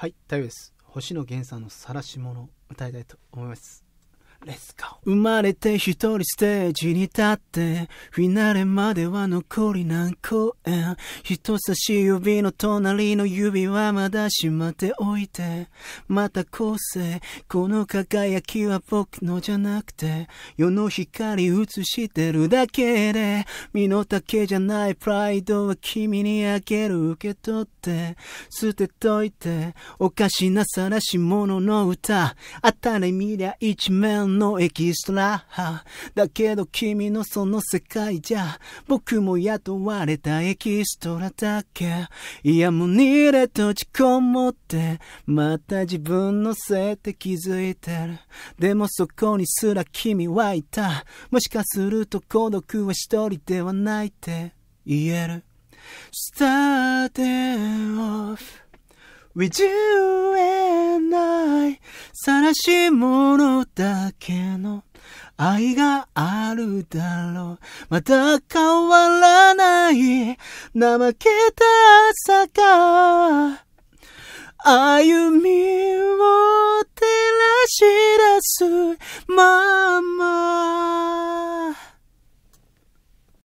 はい、大丈夫です。星野源さんの晒し者歌いたいと思います。レッツ生まれて一人ステージに立って、フィナーレまでは残り何公演。人差し指の隣の指はまだしまっておいて、また後世、この輝きは僕のじゃなくて、世の光映してるだけで、身の丈じゃないプライドは君にあげる受け取って、捨てといて、おかしな晒し者の歌、当たり見りゃ一面のエキスだけど君のその世界じゃ、僕も雇われたエキストラだけ。いやもうにれ閉じこもって、また自分のせいって気づいてる。でもそこにすら君はいた。もしかすると孤独は一人ではないって言える。Starting off with you ない晒し者だけの愛があるだろう。また変わらない。怠けた朝が、歩みを照らし出すまま。